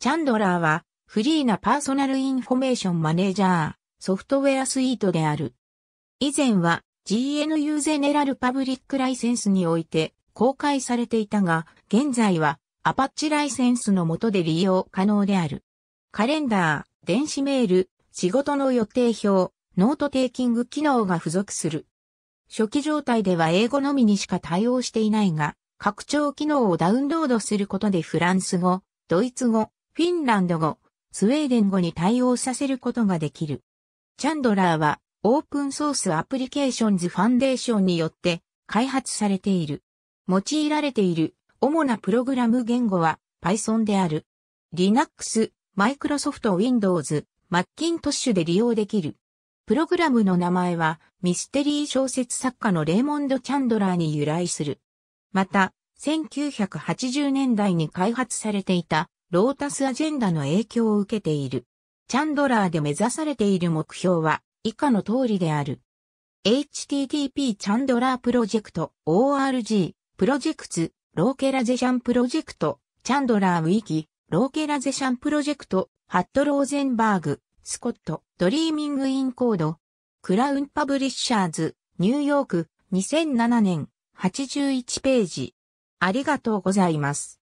チャンドラーは、フリーなパーソナルインフォメーションマネージャー、ソフトウェアスイートである。以前は、GNU ゼネラルパブリックライセンスにおいて公開されていたが、現在は、アパッチライセンスの下で利用可能である。カレンダー、電子メール、仕事の予定表、ノートテイキング機能が付属する。初期状態では英語のみにしか対応していないが、拡張機能をダウンロードすることでフランス語、ドイツ語、フィンランド語、スウェーデン語に対応させることができる。チャンドラーはオープンソースアプリケーションズファンデーションによって開発されている。用いられている主なプログラム言語は Python である。Linux、Microsoft Windows、Macintosh で利用できる。プログラムの名前はミステリー小説作家のレイモンド・チャンドラーに由来する。また、1980年代に開発されていたロータスアジェンダの影響を受けている。チャンドラーで目指されている目標は以下の通りである。http チャンドラープロジェクト org プロジェクツローケラゼシャンプロジェクトチャンドラーウィキローケラゼシャンプロジェクトハットローゼンバーグスコットドリーミングインコードクラウンパブリッシャーズニューヨーク2007年81ページありがとうございます。